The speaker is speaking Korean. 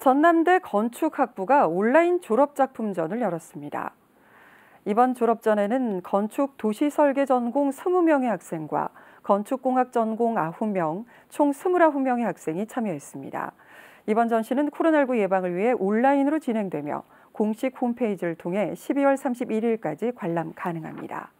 전남대 건축학부가 온라인 졸업작품전을 열었습니다. 이번 졸업전에는 건축 도시설계 전공 20명의 학생과 건축공학 전공 9명, 총 29명의 학생이 참여했습니다. 이번 전시는 코로나19 예방을 위해 온라인으로 진행되며 공식 홈페이지를 통해 12월 31일까지 관람 가능합니다.